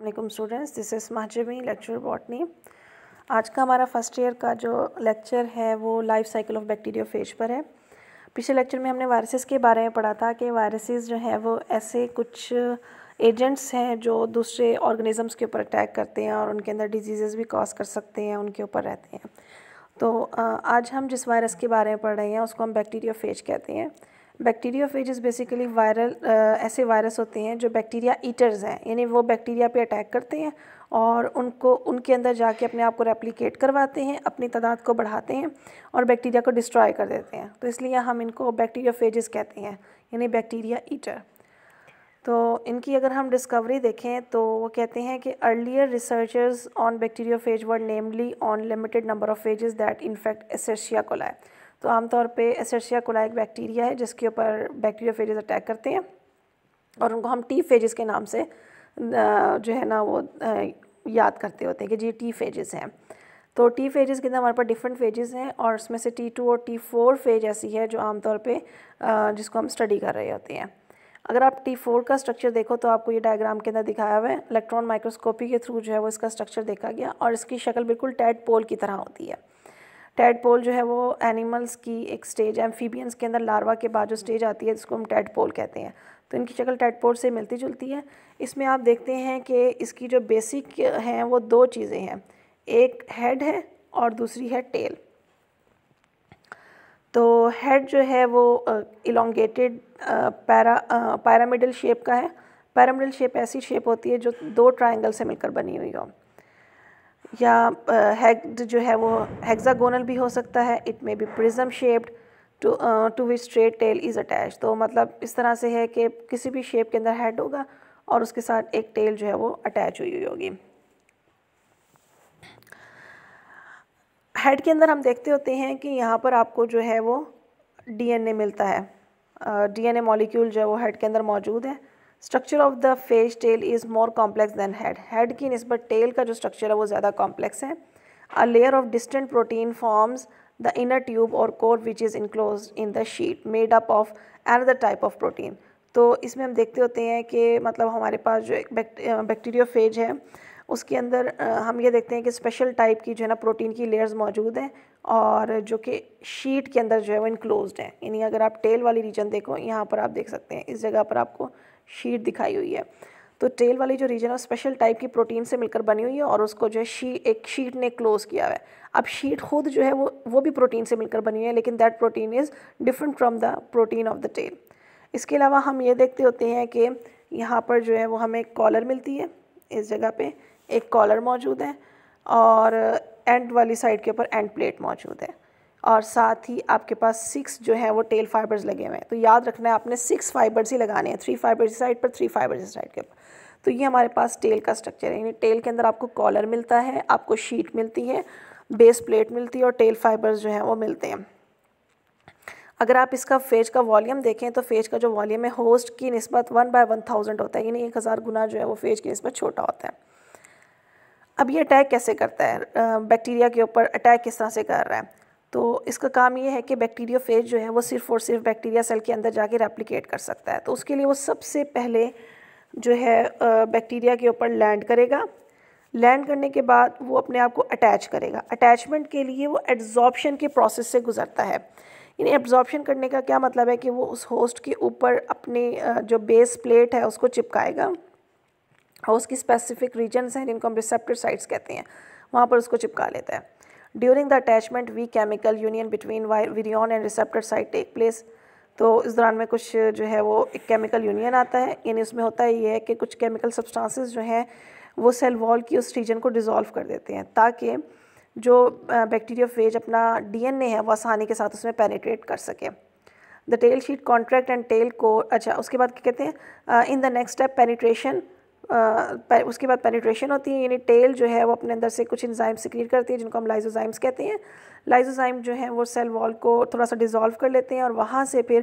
अल्लाम students this is माहजमी lecture botany आज का हमारा फर्स्ट ईयर का जो लेक्चर है वो life cycle of bacteria phage पर है पिछले लेक्चर में हमने वायरसेस के बारे में पढ़ा था कि वायरसेस जो है वो ऐसे कुछ एजेंट्स हैं जो दूसरे ऑर्गेनिजम्स के ऊपर अटैक करते हैं और उनके अंदर डिजीज़ भी कॉज कर सकते हैं उनके ऊपर रहते हैं तो आज हम जिस वायरस के बारे में पढ़ रहे हैं उसको हम बैक्टीरिया फेज कहते हैं बैक्टीरिया इज़ बेसिकली वायरल ऐसे वायरस होते हैं जो बैक्टीरिया ईटर्स हैं यानी वो बैक्टीरिया पे अटैक करते हैं और उनको उनके अंदर जाके अपने आप को रेप्लिकेट करवाते हैं अपनी तादाद को बढ़ाते हैं और बैक्टीरिया को डिस्ट्रॉय कर देते हैं तो इसलिए हम इनको बैक्टीरियोफेजेस कहते हैं यानी बैक्टीरिया ईटर तो इनकी अगर हम डिस्कवरी देखें तो वो कहते हैं कि earlier researchers on bacteriophage were namely on limited number of phages that infect एसेशिया कोलाई तो आमतौर पे एसेशिया कोला एक बैक्टीरिया है जिसके ऊपर बैक्टीरिया फेजेस अटैक करते हैं और उनको हम टी फेजेस के नाम से जो है ना वो याद करते होते हैं कि जी टी फेजेस हैं तो टी फेजेस के अंदर हमारे पास डिफरेंट फेजेस हैं और उसमें से टी टू और टी फोर फेज ऐसी है जो आमतौर पर जिसको हम स्टडी कर रहे होते हैं अगर आप टी फोर का स्ट्रक्चर देखो तो आपको ये डायग्राम के अंदर दिखाया हुआ है इलेक्ट्रॉन माइक्रोस्कोपी के थ्रू जो है वो इसका स्ट्रक्चर देखा गया और इसकी शक्ल बिल्कुल टैड पोल की तरह होती है पोल जो है वो एनिमल्स की एक स्टेज एम्फीबियंस के अंदर लार्वा के बाद जो स्टेज आती है जिसको हम पोल कहते हैं तो इनकी शक्ल पोल से मिलती जुलती है इसमें आप देखते हैं कि इसकी जो बेसिक हैं वो दो चीज़ें हैं एक हेड है और दूसरी है टेल तो हेड जो है वो इलोंगेटेड पैरा पैरामिडल शेप का है पैरामिडल शेप ऐसी शेप होती है जो दो ट्राइंगल से मिलकर बनी हुई हो या हेग्ड जो है वो हेक्सागोनल भी हो सकता है it may be prism shaped to to which straight tail is attach तो मतलब इस तरह से है कि किसी भी शेप के अंदर हेड होगा और उसके साथ एक टेल जो है वो अटैच हुई हुई होगी हेड के अंदर हम देखते होते हैं कि यहाँ पर आपको जो है वो डीएनए मिलता है डीएनए मॉलिक्यूल जो है वो हेड के अंदर मौजूद है structure of the phage tail is more complex than head head की नस्बत टेल का जो स्ट्रक्चर है वो ज़्यादा कॉम्प्लेक्स है a layer of distant protein forms the inner tube or core which is enclose in the sheet made up of another type of protein तो इसमें हम देखते होते हैं कि मतलब हमारे पास जो एक बैक्टीरिया फेज है उसके अंदर हम ये देखते हैं कि स्पेशल टाइप की जो है ना प्रोटीन की लेयर्स मौजूद हैं और जो कि शीट के अंदर जो है वो इनक्लोज है यानी अगर आप टेल वाली रीजन देखो यहाँ पर आप देख सकते हैं इस जगह पर आपको शीट दिखाई हुई है तो टेल वाली जो रीजन है स्पेशल टाइप की प्रोटीन से मिलकर बनी हुई है और उसको जो है शी एक शीट ने क्लोज़ किया हुआ है अब शीट खुद जो है वो वो भी प्रोटीन से मिलकर बनी हुई है लेकिन that protein is different from the protein of the tail इसके अलावा हम ये देखते होते हैं कि यहाँ पर जो है वो हमें कॉलर मिलती है इस जगह पर एक कॉलर मौजूद है और एंड वाली साइड के ऊपर एंड प्लेट मौजूद है और साथ ही आपके पास सिक्स जो है वो टेल फाइबर्स लगे हुए हैं तो याद रखना है आपने सिक्स फाइबर्स ही लगाने हैं थ्री फाइबर्स इस साइड पर थ्री फाइबर्स इस साइड के ऊपर तो ये हमारे पास टेल का स्ट्रक्चर है यानी टेल के अंदर आपको कॉलर मिलता है आपको शीट मिलती है बेस प्लेट मिलती है और टेल फाइबर्स जो हैं वो मिलते हैं अगर आप इसका फेज का वॉल्यूम देखें तो फेज का जो वॉल्यूम है होस्ट की नस्बत वन बाय वन थाउजेंड होता है यानी एक हज़ार गुना जो है वो फेज की नस्बत छोटा होता है अब ये अटैक कैसे करता है बैक्टीरिया के ऊपर अटैक किस तरह से कर रहा है तो इसका काम ये है कि बैक्टीरिया फेज जो है वो सिर्फ और सिर्फ बैक्टीरिया सेल के अंदर जाके रेप्लिकेट कर सकता है तो उसके लिए वो सबसे पहले जो है बैक्टीरिया के ऊपर लैंड करेगा लैंड करने के बाद वो अपने आप को अटैच करेगा अटैचमेंट के लिए वो एब्जॉर्प्शन के प्रोसेस से गुजरता है इन्हें एब्जॉर्बशन करने का क्या मतलब है कि वो उस होस्ट के ऊपर अपनी जो बेस प्लेट है उसको चिपकाएगा और उसकी स्पेसिफिक रीजन्स हैं जिनको हम रिसेप्टिव साइट्स कहते हैं वहाँ पर उसको चिपका लेता है during the attachment we chemical union between virion and receptor site take place तो इस दौरान में कुछ जो है वो एक केमिकल यूनियन आता है यानी उसमें होता ये है कि कुछ केमिकल सब्सटेंसेस जो हैं वो सेल वॉल की उस रीजन को डिज़ोल्व कर देते हैं ताकि जो बैक्टीरिया फेज अपना डीएनए है वो आसानी के साथ उसमें पेनिट्रेट कर सके the tail sheet contract and tail को अच्छा उसके बाद क्या कहते हैं in the next step penetration ah, उसके बाद पेनिट्रेशन होती है यानी टेल जो है वो अपने अंदर से कुछ इंजाइम सिक्रीट करती है जिनको हम लाइजोजाइम्स कहते हैं लाइजोजाइम जो है वो सेल वॉल को थोड़ा सा डिज़ोल्व कर लेते हैं और वहाँ से फिर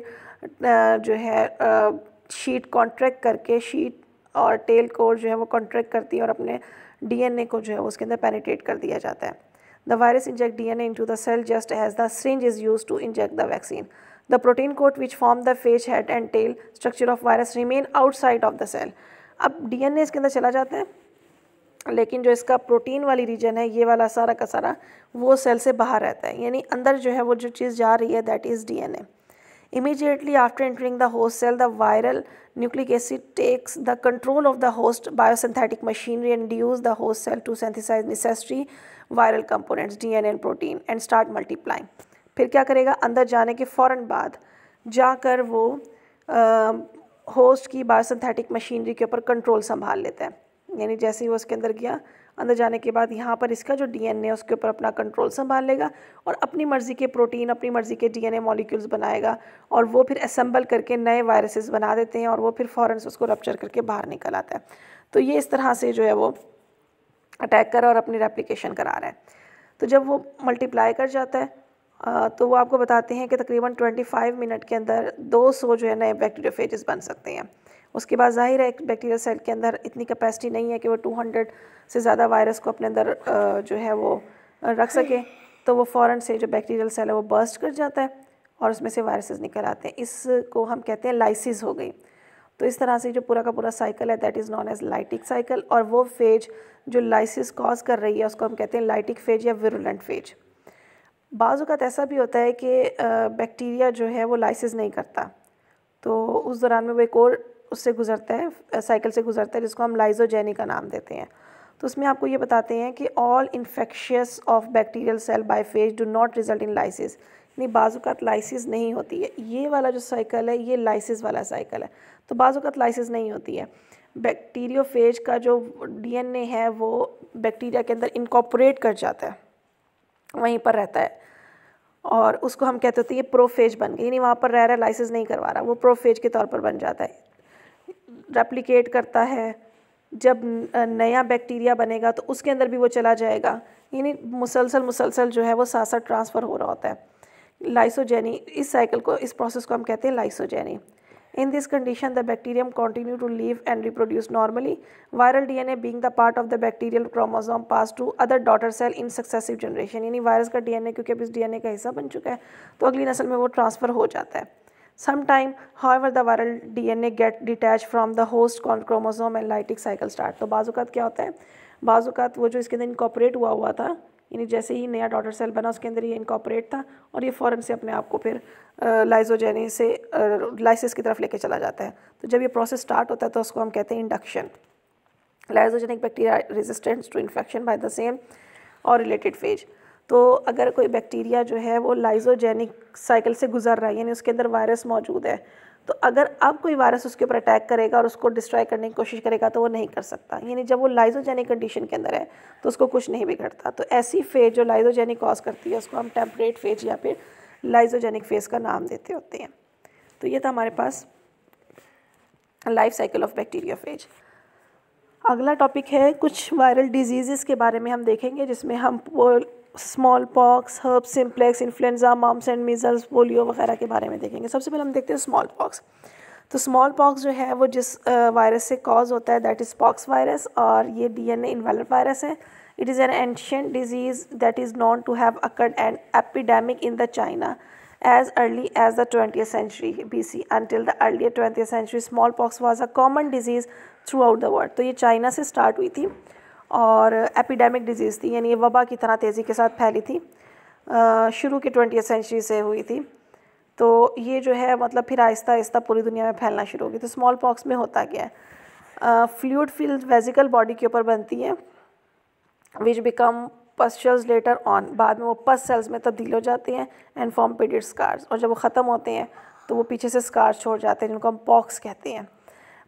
आ, जो है आ, शीट कॉन्ट्रैक्ट करके शीट और टेल को जो है वो कॉन्ट्रैक्ट करती है और अपने डीएनए को जो है उसके अंदर पेनिट्रेट कर दिया जाता है the virus inject DNA into the cell just as the syringe is use to inject the vaccine the protein coat which form the phage head and tail structure of virus remain outside of the cell अब D DNA इसके अंदर चला जाता है लेकिन जो इसका protein वाली रीजन है ये वाला सारा का सारा वो सेल से बाहर रहता है यानी अंदर जो है वो जो चीज़ जा रही है that is DNA immediately after entering the host cell the viral nucleic acid takes the control of the host biosynthetic machinery and dues the host cell to synthesise necessary viral components DNA and protein and start multiplying फिर क्या करेगा अंदर जाने के फ़ौर बाद जाकर वो होस्ट की बायोसिंथेटिक मशीनरी के ऊपर कंट्रोल संभाल लेता है यानी जैसे ही वो उसके अंदर गया अंदर जाने के बाद यहाँ पर इसका जो डीएनए है उसके ऊपर अपना कंट्रोल संभाल लेगा और अपनी मर्ज़ी के प्रोटीन अपनी मर्ज़ी के डीएनए मॉलिक्यूल्स बनाएगा और वो फिर असम्बल करके नए वायरसेस बना देते हैं और वो फिर फ़ौर से उसको रपच्चर करके बाहर निकल आता है तो ये इस तरह से जो है वो अटैक कर और अपनी रेप्लिकेशन करा रहा है तो जब वो मल्टीप्लाई कर जाता है तो वो आपको बताते हैं कि तकरीबन 25 मिनट के अंदर 200 जो है नए बैक्टीरियोफेजेस बन सकते हैं उसके बाद ज़ाहिर है एक बैक्टीरिया सेल के अंदर इतनी कैपेसिटी नहीं है कि वो 200 से ज़्यादा वायरस को अपने अंदर जो है वो रख सके तो वो फ़ौर से जो बैक्टीरियल सेल है वो बर्स्ट कर जाता है और उसमें से वायरसेस निकल आते हैं इसको हम कहते हैं लाइसिस हो गई तो इस तरह से जो पूरा का पूरा साइकिल है that is known as lytic cycle और वो फेज जो लाइसिस कॉज कर रही है उसको हम कहते हैं लाइटिक फेज या विरुलेंट फेज बाज़ात ऐसा भी होता है कि बैक्टीरिया जो है वो लाइसिस नहीं करता तो उस दौरान में वो एक और उससे गुज़रता है साइकिल से गुज़रता है जिसको हम लाइजोजेनी का नाम देते हैं तो उसमें आपको ये बताते हैं कि all infectious of bacterial cell by phage do not result in lysis यानी बाज़ात लाइसिस नहीं होती है ये वाला जो साइकिल है ये लाइसिस वाला साइकिल है तो बाज़ात लाइसिस नहीं होती है बैक्टीरियो फेज का जो डीएनए है वो बैक्टीरिया के अंदर इनकॉपरेट कर जाता है वहीं पर रहता है और उसको हम कहते होते हैं ये प्रोफेज बन गई यानी वहाँ पर रह रहा लाइसेंस नहीं करवा रहा वो प्रोफेज के तौर पर बन जाता है रेप्लिकेट करता है जब नया बैक्टीरिया बनेगा तो उसके अंदर भी वो चला जाएगा यानी मुसलसल मुसलसल जो है वो साथ साथ ट्रांसफ़र हो रहा होता है लाइसोजेनी इस साइकिल को इस प्रोसेस को हम कहते हैं lysogeny In this condition, the bacterium continue to live and reproduce normally. Viral DNA being the part of the bacterial chromosome passed to other daughter cell in successive generation. यानी virus का DNA क्योंकि अब इस DNA का हिस्सा बन चुका है तो अगली नस्ल में वो ट्रांसफ़र हो जाता है sometime however the viral dna get detached from the host chromosome and lytic cycle start तो बाज़ात क्या होता है बाज़ात वो जो इसके अंदर इनकॉपरेट हुआ हुआ था यानी जैसे ही नया डॉटर सेल बना उसके अंदर ये इनकॉपरेट था और ये फ़ौरन से अपने आप को फिर लाइजोजेनी से लाइसिस की तरफ लेके चला जाता है तो जब ये प्रोसेस स्टार्ट होता है तो उसको हम कहते हैं induction lysogenic bacteria resistance to infection by the same or related phage तो अगर कोई बैक्टीरिया जो है वो लाइजोजेनिक साइकिल से गुजर रहा है यानी उसके अंदर वायरस मौजूद है तो अगर अब कोई वायरस उसके ऊपर अटैक करेगा और उसको डिस्ट्रॉय करने की कोशिश करेगा तो वो नहीं कर सकता यानी जब वो लाइजोजेनिक कंडीशन के अंदर है तो उसको कुछ नहीं बिगड़ता तो ऐसी फेज जो लाइजोजेनिक कॉज करती है उसको हम टेम्परेट फेज या फिर लाइजोजेनिक फेज का नाम देते होते हैं तो ये था हमारे पास life cycle of bacteria phage अगला टॉपिक है कुछ वायरल डिजीज़ के बारे में हम देखेंगे जिसमें हम smallpox herpes simplex influenza mumps and measles polio वगैरह के बारे में देखेंगे सबसे पहले हम देखते हैं स्मॉल पॉक्स तो स्मॉल पॉक्स जो है वो जिस वायरस से कॉज होता है दैट इज़ पॉक्स वायरस और ये डी एन वायरस है it is an ancient disease that is known to have occurred and epidemic in the China as the twenty century B C until the early twenty century smallpox was a common disease throughout the world तो ये China से start हुई थी और epidemic disease थी यानी ये वबा की तरह तेज़ी के साथ फैली थी शुरू की ट्वेंटी सेंचुरी से हुई थी तो ये जो है मतलब फिर आहिस्ता आहिस्ता पूरी दुनिया में फैलना शुरू हो गई तो स्मॉल पॉक्स में होता क्या है फ्लूड फील्ड वेजिकल बॉडी के ऊपर बनती है which become pus cells later on बाद में वो पस सेल्स में तब्दील हो जाते हैं एंड फॉर्म पेडिड स्कार्स और जब वो ख़त्म होते हैं तो वो पीछे से स्कार्स छोड़ जाते हैं जिनको हम पॉक्स कहते हैं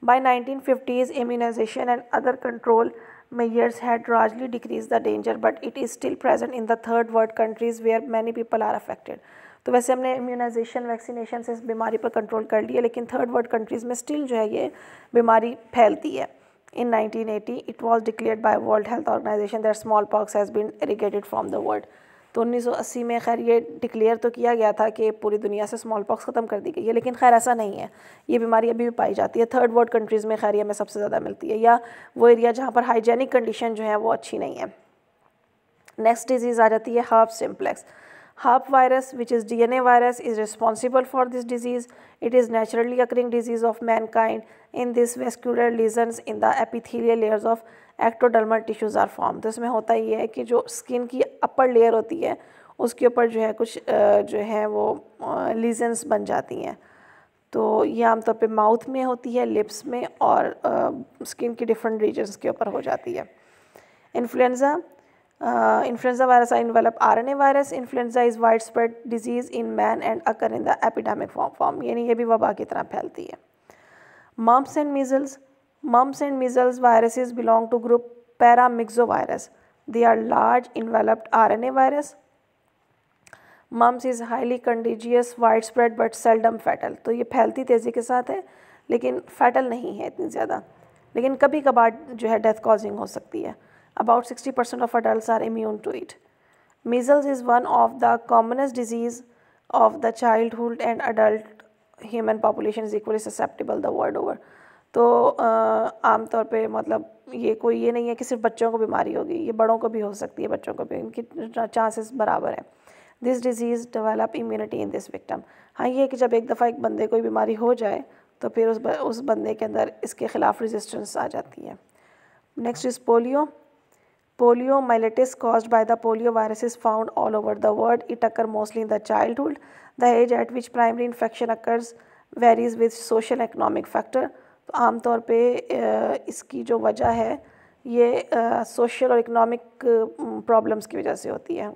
by nineteen fifties immunisation and other control measures had largely decreased the danger but it is still present in the third world countries where many people are affected तो वैसे हमने इम्यूनाइजेशन वैक्सीनेशन से इस बीमारी पर control कर लिया लेकिन थर्ड वर्ल्ड कंट्रीज़ में स्टिल जो है ये बीमारी फैलती है In 1980, it was declared by World Health Organization that smallpox has been eradicated from the world. तो 1980 में खैर ये डिक्लेयर तो किया गया था कि पूरी दुनिया से स्मॉल पॉक्स ख़त्म कर दी गई है लेकिन खैर ऐसा नहीं है ये बीमारी अभी भी पाई जाती है थर्ड वर्ल्ड कंट्रीज़ में खैर हमें सबसे ज़्यादा मिलती है या वो एरिया जहाँ पर हाइजेनिक कंडीशन जो है वो अच्छी नहीं है नेक्स्ट डिजीज़ आ जाती है हाफ simplex virus which is D N A virus is responsible for this disease it is naturally occurring disease of mankind in this vesicular lesions in the epithelial layers of ectodermal tissues are form तो इसमें होता ही है कि जो skin की upper layer होती है उसके ऊपर जो है कुछ जो है वो लीजेंस बन जाती हैं तो ये आमतौर पे माउथ में होती है लिप्स में और स्किन की डिफरेंट रीजन्स के ऊपर हो जाती है influenza influenza virus I envelope R N A virus influenza is wide spread disease in man and occur in the epidemic form form यानी ये भी वबा की तरह फैलती है mumps and measles mumps and measles viruses belong to group paramyxo virus They are large enveloped RNA virus. Mumps is highly contagious wide spread but seldom fatal तो ये फैलती तेज़ी के साथ है लेकिन फैटल नहीं है इतनी ज़्यादा लेकिन कभी कभार जो है डेथ कॉजिंग हो सकती है about sixty percent of adult are immune to it measles is one of the commonest disease of the childhood and adult human population is equally susceptible the world over तो आमतौर पे मतलब ये कोई ये नहीं है कि सिर्फ बच्चों को बीमारी होगी ये बड़ों को भी हो सकती है बच्चों को भी इनकी चांसेस बराबर है this disease develop immunity in this victim हाँ ये है कि जब एक दफ़ा एक बंदे कोई बीमारी हो जाए तो फिर उस, उस बंदे के अंदर इसके खिलाफ रेजिस्टेंस आ जाती है next is polio poliomyelitis cause by the polio virus is found all over the world it occur mostly in the childhood the age at which primary infection occurs varies with social economic factor तो आमतौर पे इसकी जो वजह है ये social और economic problems की वजह से होती है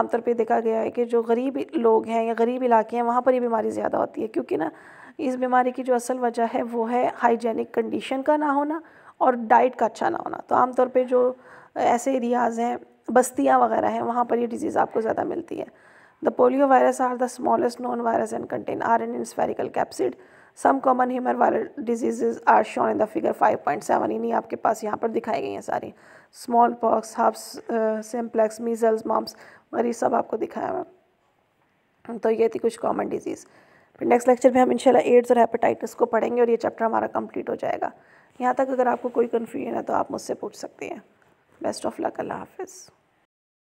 आमतौर पे देखा गया है कि जो गरीब लोग हैं या गरीब इलाके हैं वहाँ पर ये बीमारी ज़्यादा होती है क्योंकि ना इस बीमारी की जो असल वजह है वो है हाइजेनिक कंडीशन का ना होना और डाइट का अच्छा ना होना तो आमतौर पर जो ऐसे एरियाज़ हैं बस्तियाँ वगैरह हैं वहाँ पर ये डिजीज़ आपको ज़्यादा मिलती है the polio virus are the smallest known virus and contain R N in spherical capsid some common human viral diseases are show in the figure 5.7 यानी आपके पास यहाँ पर दिखाई गई हैं सारी स्मॉल पॉक्स हाफ सिम्प्लेक्स मीजल्स मॉम्स और ये सब आपको दिखाया हुआ तो ये थी कुछ कॉमन डिजीज़ फिर नेक्स्ट लेक्चर में हम इनशाला एड्स और हेपेटाइटिस को पढ़ेंगे और ये चैप्टर हमारा कंप्लीट हो जाएगा यहाँ तक अगर आपको कोई कन्फ्यूजन है तो आप मुझसे पूछ सकते हैं बेस्ट ऑफ लक अल्लाह हाफिज़